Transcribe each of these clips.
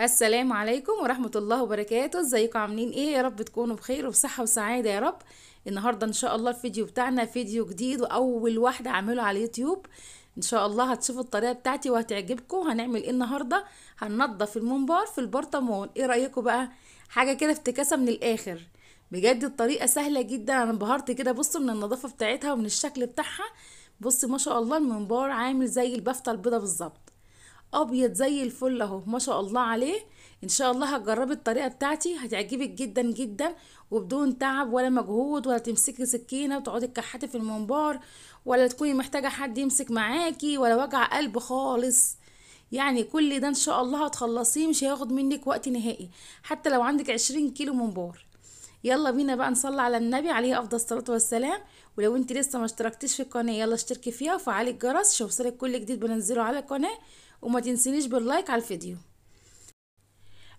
السلام عليكم ورحمة الله وبركاته ازيكم عاملين ايه يا رب تكونوا بخير وبصحة وسعادة يا رب النهاردة ان شاء الله الفيديو بتاعنا فيديو جديد واول واحد اعمله على اليوتيوب ان شاء الله هتشوفوا الطريقة بتاعتي وهتعجبكم هنعمل ايه النهاردة هننضف المنبار في البرطمان ايه رأيكم بقى حاجة كده افتكاسة من الاخر بجد الطريقة سهلة جدا انا انبهرت كده بصوا من النظافة بتاعتها ومن الشكل بتاعها بصي ما شاء الله المنبار عامل زي البفتة البيضة بالظبط ابيض زي الفل اهو ما شاء الله عليه ان شاء الله هتجربي الطريقه بتاعتي هتعجبك جدا جدا وبدون تعب ولا مجهود ولا تمسكي سكينه وتقعدي تكحتي في المنبار ولا تكوني محتاجه حد يمسك معاكي ولا وجع قلب خالص يعني كل ده ان شاء الله هتخلصيه مش هياخد منك وقت نهائي حتى لو عندك عشرين كيلو منبار يلا بينا بقى نصلي على النبي عليه افضل الصلاه والسلام ولو انت لسه ما اشتركتيش في القناه يلا اشتركي فيها وفعلي الجرس عشان يوصلك كل جديد بننزله على القناه وما تنسينيش باللايك على الفيديو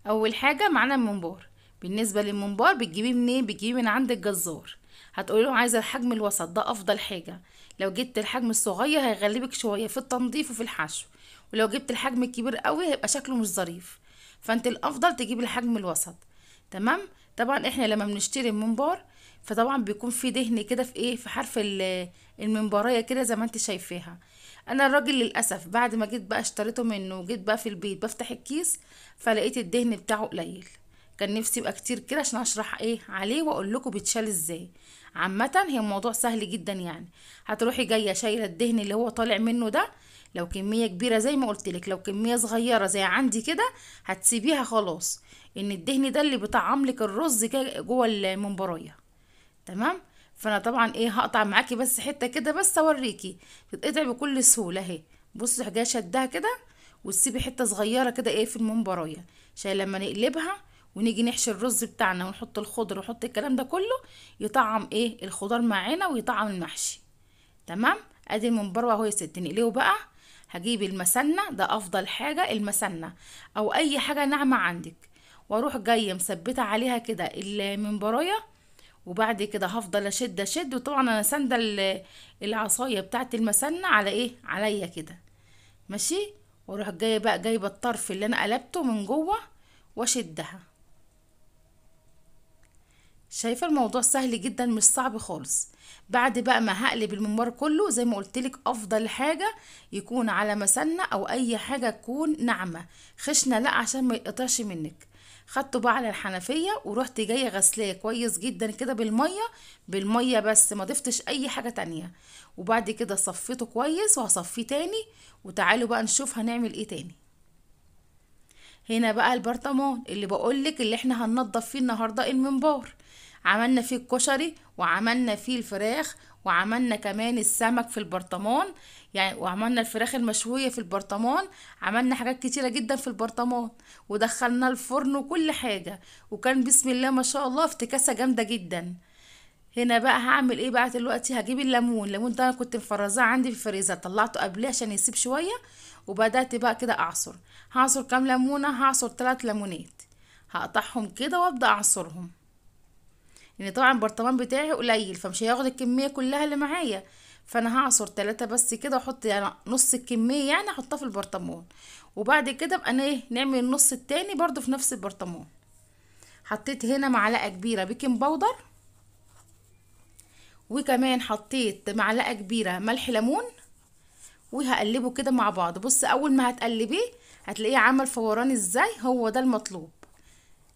اول حاجه معانا المنبار بالنسبه للمنبار بتجيبيه منين بتجيبيه من عند الجزار هتقولي له عايزه الحجم الوسط ده افضل حاجه لو جبت الحجم الصغير هيغلبك شويه في التنظيف وفي الحشو ولو جبت الحجم الكبير قوي هيبقى شكله مش ظريف فانت الافضل تجيبي الحجم الوسط تمام طبعا احنا لما بنشتري المنبار فطبعا بيكون في دهن كده في ايه في حرف المنبرايه كده زي ما انت شايفاها انا الراجل للاسف بعد ما جيت بقى اشتريته منه وجيت بقى في البيت بفتح الكيس فلقيت الدهن بتاعه قليل كان نفسي يبقى كتير كده عشان اشرح ايه عليه واقول لكم بيتشال ازاي عامه هي الموضوع سهل جدا يعني هتروحي جايه شايله الدهن اللي هو طالع منه ده لو كميه كبيره زي ما قلت لك لو كميه صغيره زي عندي كده هتسيبيها خلاص ان الدهن ده اللي بيطعم لك الرز جوه الممبرايه تمام فانا طبعا ايه هقطع معاكي بس حته كده بس اوريكي تتقطع بكل سهوله اهي بصي جايه شدها كده وتسيبي حته صغيره كده ايه في المنبريه عشان لما نقلبها ونيجي نحشي الرز بتاعنا ونحط الخضر ونحط الكلام ده كله يطعم ايه الخضار معانا ويطعم المحشي تمام ادي المنبروه اهو يا ست نقليه بقى هجيب المسنه ده افضل حاجه المسنه او اي حاجه ناعمه عندك واروح جايه مثبته عليها كده الممبرايه وبعد كده هفضل اشد اشد وطبعا انا ساندة العصاية بتاعت المسنة على ايه عليا كده ماشي واروح جاية بقى جايبة الطرف اللي انا قلبته من جوه واشدها شايفه الموضوع سهل جدا مش صعب خالص بعد بقى ما هقلب الممر كله زي ما قلتلك افضل حاجه يكون على مسنه او اي حاجه تكون ناعمه خشنه لا عشان ما يقطعش منك خدته بقى على الحنفيه ورحت جايه غسلاه كويس جدا كده بالميه بالميه بس ما ضفتش اي حاجه تانية وبعد كده صفيته كويس وهصفيه تاني وتعالوا بقى نشوف هنعمل ايه تاني هنا بقى البرطمان اللي بقولك اللي احنا هننضف فيه النهارده المنبار عملنا فيه الكشري وعملنا فيه الفراخ وعملنا كمان السمك في البرطمان يعني وعملنا الفراخ المشوية في البرطمان عملنا حاجات كتيرة جدا في البرطمان ودخلنا الفرن وكل حاجة وكان بسم الله ما شاء الله افتكاسة جامدة جدا هنا بقى هعمل ايه بقى دلوقتي هجيب الليمون الليمون ده انا كنت مفرزاه عندي في الفريزر طلعته قبليه عشان يسيب شويه وبدات بقى كده اعصر هعصر كام ليمونه هعصر ثلاث ليمونات هقطعهم كده وابدا اعصرهم لان يعني طبعا البرطمان بتاعي قليل فمش هياخد الكميه كلها اللي معايا فانا هعصر ثلاثة بس كده احط يعني نص الكمية يعني احطها في البرطمان وبعد كده بقى ايه نعمل النص التاني برضو في نفس البرطمان حطيت هنا معلقة كبيرة بيكنج باودر وكمان حطيت معلقة كبيرة ملح ليمون وهقلبه كده مع بعض بص اول ما هتقلبيه هتلاقيه عمل فوران ازاي هو ده المطلوب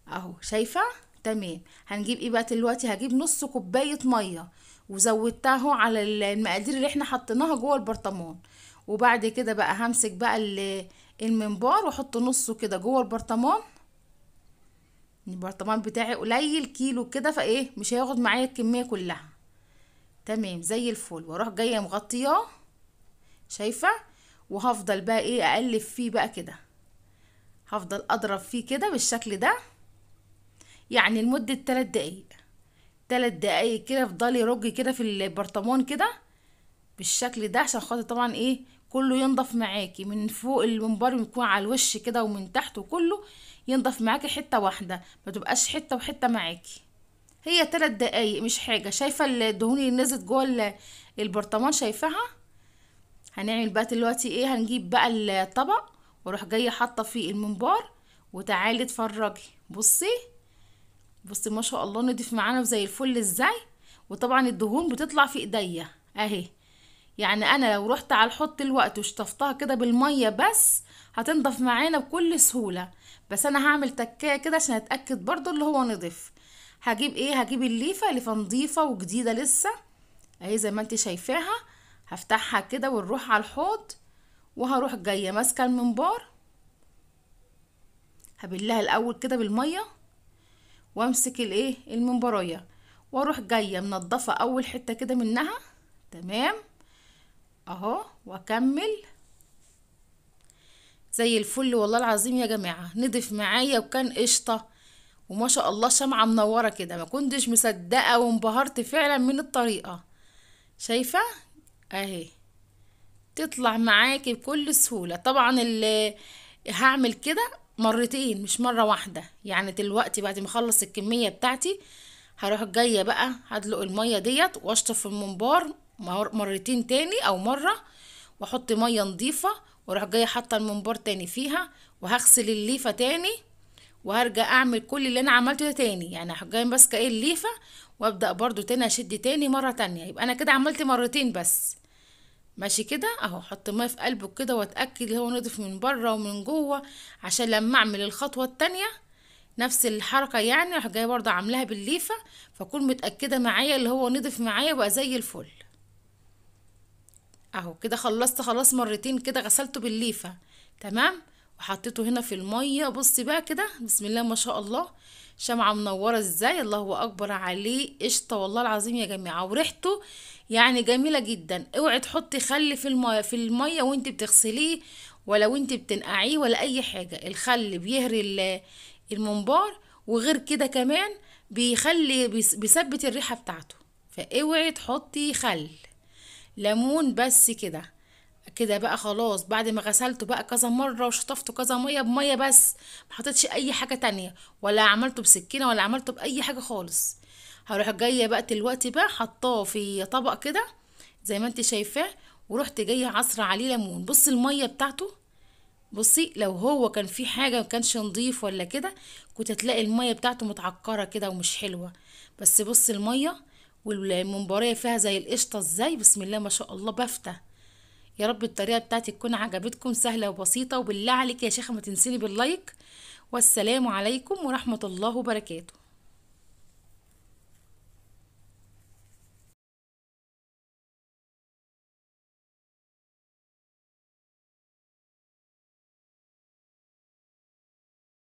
اهو شايفه تمام هنجيب ايه بقى دلوقتي هجيب نص كوبايه ميه وزودتها على المقادير اللي احنا حطيناها جوه البرطمان وبعد كده بقى همسك بقى المنبار واحط نصه كده جوه البرطمان البرطمان بتاعي قليل كيلو كده فايه مش هياخد معايا الكميه كلها تمام زي الفل واروح جايه مغطياه شايفه وهفضل بقى ايه اقلب فيه بقى كده هفضل اضرب فيه كده بالشكل ده يعني لمدة تلات دقايق تلات دقايق كده افضلي رجي كده في البرطمان كده بالشكل ده عشان خاطر طبعا ايه كله ينضف معاكي من فوق المنبر يكون على الوش كده ومن تحت وكله ينضف معاكي حتة واحدة ما تبقاش حتة وحتة معاكي هي تلات دقايق مش حاجة شايفة الدهون اللي نزلت جوه البرطمان شايفاها هنعمل بقى دلوقتي ايه هنجيب بقى الطبق واروح جايه حاطه فيه الممبار وتعالي اتفرجي بصي بصي ما شاء الله نضيف معانا زي الفل ازاي وطبعا الدهون بتطلع في ايديا اهي يعني انا لو رحت على الحوض دلوقتي وشطفتها كده بالميه بس هتنضف معانا بكل سهوله بس انا هعمل تكايه كده عشان اتاكد برضو اللي هو نضيف هجيب ايه هجيب الليفه ليفه نظيفه وجديده لسه اهي زي ما انت شايفاها هفتحها كده ونروح على الحوض وهروح جايه ماسكه المنبار هبلها الاول كده بالميه وامسك الايه المنبريه واروح جايه منضفه اول حته كده منها تمام اهو واكمل زي الفل والله العظيم يا جماعه نضف معايا وكان قشطه وما شاء الله شمعه منوره كده ما كنتش مصدقه وانبهرت فعلا من الطريقه شايفه اهي تطلع معاكي بكل سهوله طبعا اللي هعمل كده مرتين مش مرة واحدة يعني دلوقتي بعد ما اخلص الكمية بتاعتي هروح جاية بقى هدلق المية ديت واشطف الممبار مرتين تاني او مرة واحط مية نضيفة واروح جاية حاطة الممبار تاني فيها وهغسل الليفة تاني وهرجع اعمل كل اللي انا عملته ده تاني يعني هروح جاية ماسكة ايه الليفة وابدأ برضو تاني اشد تاني مرة تانية يبقى انا كده عملت مرتين بس ماشي كده اهو احط ميه في قلبه كده واتاكد ان هو نضيف من بره ومن جوه عشان لما اعمل الخطوه التانية نفس الحركه يعني راح جايه برضه عاملاها بالليفه فاكون متاكده معايا اللي هو نضيف معايا بقى زي الفل اهو كده خلصت خلاص مرتين كده غسلته بالليفه تمام وحطيته هنا في المية بصي بقى كده بسم الله ما شاء الله شمعة منورة ازاي الله اكبر عليه قشطة والله العظيم يا جماعة وريحته يعني جميلة جدا اوعي تحطي خل في المية في المية وانت بتغسليه ولا وانت بتنقعيه ولا اي حاجة الخل بيهري الممبار وغير كده كمان بيخلي بيثبت الريحة بتاعته فاوعي تحطي خل ليمون بس كده كده بقى خلاص بعد ما غسلته بقى كذا مره وشطفته كذا ميه بميه بس ما حطيتش اي حاجه تانية ولا عملته بسكينه ولا عملته باي حاجه خالص هروح جايه بقى دلوقتي بقى حطاه في طبق كده زي ما انت شايفاه ورحت جايه عصره عليه ليمون بصي الميه بتاعته بصي لو هو كان في حاجه ما كانش نضيف ولا كده كنت هتلاقي الميه بتاعته متعكره كده ومش حلوه بس بصي الميه والمنبريه فيها زي القشطه ازاي بسم الله ما شاء الله بفته يا رب الطريقه بتاعتي تكون عجبتكم سهله وبسيطه وبالله عليك يا شيخه ما تنسيني باللايك والسلام عليكم ورحمه الله وبركاته